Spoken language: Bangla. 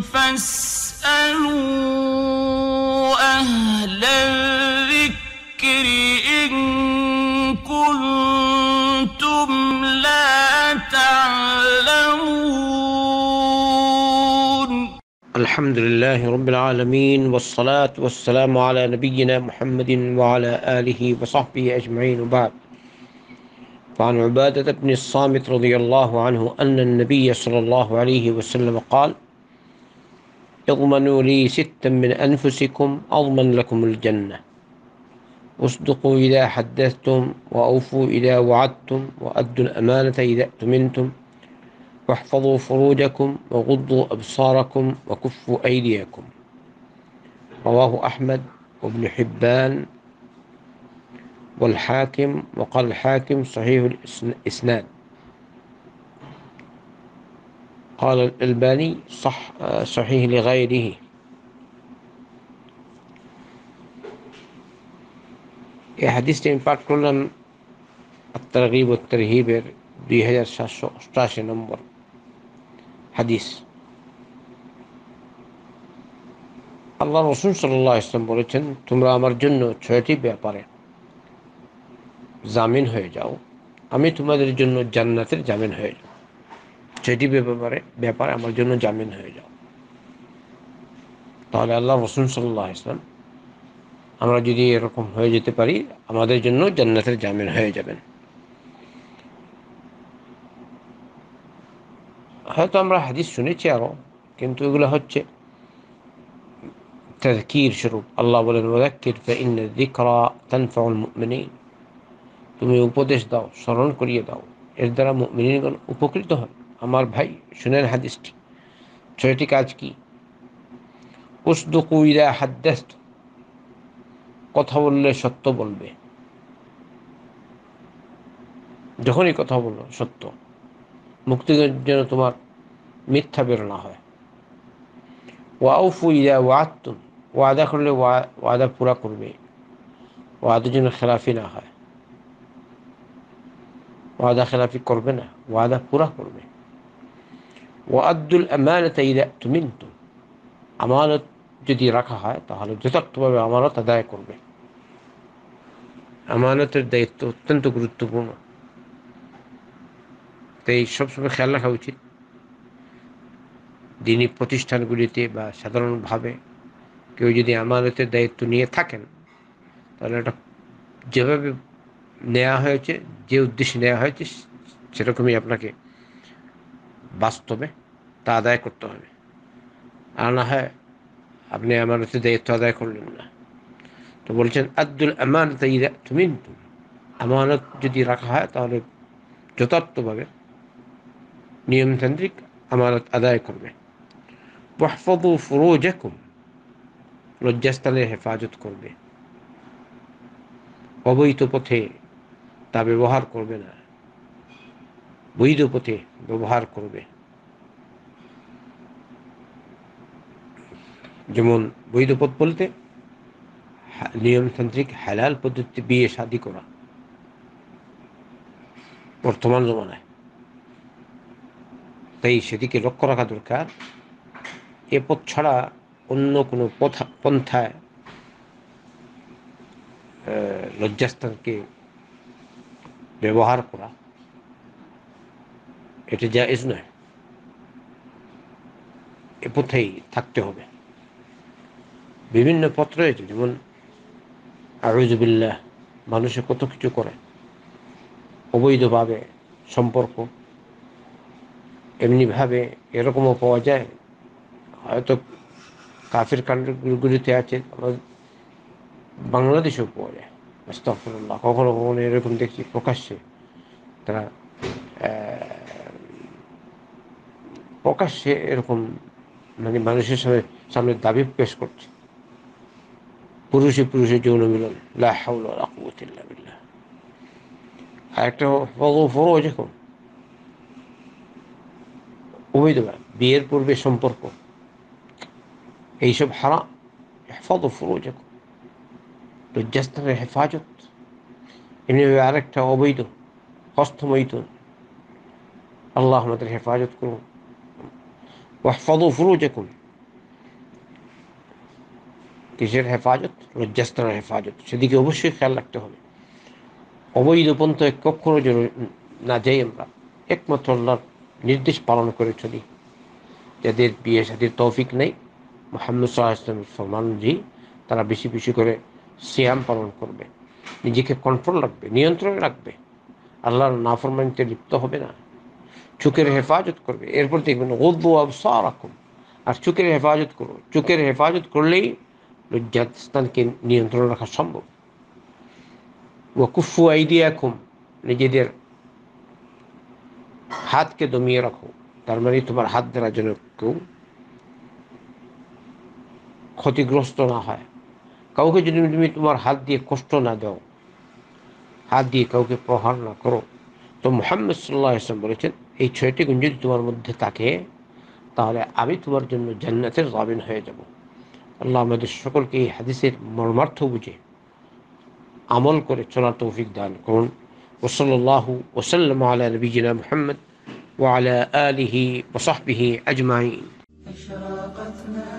فاسألوا أهل الذكر إن كنتم لا تعلمون الحمد لله رب العالمين والصلاة والسلام على نبينا محمد وعلى آله وصحبه أجمعين وبعد فعن عبادة بن الصامت رضي الله عنه أن النبي صلى الله عليه وسلم قال اضمنوا لي ستا من أنفسكم أضمن لكم الجنة اصدقوا إذا حدثتم وأوفوا إذا وعدتم وأدوا الأمانة إذا أتمنتم واحفظوا فروجكم وغضوا أبصاركم وكفوا أيديكم رواه أحمد وابن حبان والحاكم وقال الحاكم صحيح الإسناد قال الألباني صح صحيح لغيره حديثটি আমি পাঠ করলাম আত্মারগিব ও তরহিবের দুই হাজার সাতশো অষ্টাশি নম্বর হাদিস আল্লাহ রসুল সাল্লাহ ইসলাম বলেছেন তোমরা আমার জন্য ছয়টি ব্যাপারে জামিন হয়ে যাও আমি তোমাদের জন্য জান্নাতের জামিন হয়ে যাব সেটি ব্যাপারে ব্যাপার আমার জন্য জামিন হয়ে যাও তাহলে আল্লাহ রসুল সাল্লাহ ইসলাম আমরা যদি এরকম হয়ে যেতে পারি আমাদের জন্য জান্নাতের জামিন হয়ে যাবেন হয়তো আমরা হাদিস শুনেছি আরও কিন্তু এগুলো হচ্ছে তাজকির স্বরূপ আল্লাহ বলেন ওদাক্কির দিকরা তানফাউল মুমিনী তুমি উপদেশ দাও স্মরণ করিয়ে দাও এর দ্বারা মিনীগণ উপকৃত হয় আমার ভাই শুনেন হাদিসটি ছয়টি কাজ কি উসদুকু ইরা কথা বললে সত্য বলবে যখনই কথা বলো সত্য মুক্তির যেন তোমার মিথ্যা বেরোনা হয় ওয়াউফু ইয়া ওয়াতুন ওয়াদা করলে ওয়াদা পুরা করবে ওয়াদা যেন খেলাফি না হয় ওয়াদা খেলাফি করবে না ওয়াদা পুরা করবে ও আব্দুল আমানতা ইদা তুমিন্তু আমানত যদি রাখা হয় তাহলে যথার্থভাবে আমানত আদায় করবে আমানতের দায়িত্ব অত্যন্ত গুরুত্বপূর্ণ তাই সবসময় খেয়াল রাখা উচিত দিনই প্রতিষ্ঠানগুলিতে বা সাধারণভাবে কেউ যদি আমানতের দায়িত্ব নিয়ে থাকেন তাহলে এটা যেভাবে নেওয়া হয়েছে যে উদ্দেশ্যে নেওয়া হয়েছে সেরকমই আপনাকে বাস্তবে তা আদায় করতে হবে আর না হয় আপনি হচ্ছে দায়িত্ব আদায় করলেন না তো বলছেন আব্দুল তাই তুমি আমানত যদি রাখা হয় তাহলে যথার্থভাবে নিয়মতান্ত্রিক আমানত আদায় করবে ওয়াহফু ফুরোজাকুম লজ্জাস্থানের হেফাজত করবে অবৈধ পথে তা ব্যবহার করবে না বৈধ পথে ব্যবহার করবে যেমন বৈধ পথ বলতে নিয়মতান্ত্রিক হালাল পদ্ধতিতে বিয়ে শাদি করা বর্তমান জমানায় তাই সেদিকে লক্ষ্য রাখা দরকার এ পথ ছাড়া অন্য কোনো পন্থায় লজ্জাস্থানকে ব্যবহার করা এটা যা এজ নয় এ পথেই থাকতে হবে বিভিন্ন পত্র রয়েছে যেমন আরজবিল্লাহ মানুষে কত কিছু করে অবৈধভাবে সম্পর্ক এমনিভাবে এরকমও পাওয়া যায় হয়তো কাফের কান্ডগুলিতে আছে আবার বাংলাদেশেও পাওয়া যায় আস্তফরুল্লাহ কখনো কখনো এরকম দেখছি প্রকাশ্যে তারা প্রকাশ্যে এরকম মানে মানুষের সামনে সামনে দাবি পেশ করছে পুরুষে পুরুষে যৌন মিলন লা বিয়ের পূর্বে সম্পর্ক এইসব হারা হেফাজ ফরজকম লজ্জাস্থানের হেফাজত এমনিভাবে আরেকটা অবৈধ হস্তমৈত আল্লাহ আমাদের হেফাজত করুন ওয়াহফাদু ফুরুজাকুম নিজের হেফাজত লজ্জাস্থানের হেফাজত সেদিকে অবশ্যই খেয়াল রাখতে হবে অবৈধ পন্থায় কখনো না যাই আমরা একমাত্র আল্লাহর নির্দেশ পালন করে চলি যাদের বিয়ে সাথীর তৌফিক নেই মোহাম্মদ সাল্লাহ ইসলামের তারা বেশি বেশি করে সিয়াম পালন করবে নিজেকে কন্ট্রোল রাখবে নিয়ন্ত্রণে রাখবে আল্লাহর নাফরমানিতে লিপ্ত হবে না চোখের হেফাজত করবে এরপর দেখবেন ওদ্দু আবসা রাখুন আর চোখের হেফাজত করো চোখের হেফাজত করলেই লজ্জাস্থানকে নিয়ন্ত্রণ রাখা সম্ভব ওয়াকুফু আইডিয়া খুম নিজেদের হাতকে দমিয়ে রাখো তার মানে তোমার হাত দ্বারা যেন কেউ ক্ষতিগ্রস্ত না হয় কাউকে যদি তুমি তোমার হাত দিয়ে কষ্ট না দাও হাত দিয়ে কাউকে প্রহার না করো তো মোহাম্মদ সাল্লাহ ইসলাম বলেছেন এই ছয়টি গুণ যদি তোমার মধ্যে থাকে তাহলে আমি তোমার জন্য জান্নাতের জামিন হয়ে যাব আল্লাহ আমাদের সকলকে এই হাদিসের মর্মার্থ বুঝে আমল করে চলার তৌফিক দান করুন وصلى الله وسلم على نبينا محمد وعلى آله وصحبه أجمعين أشرقتنا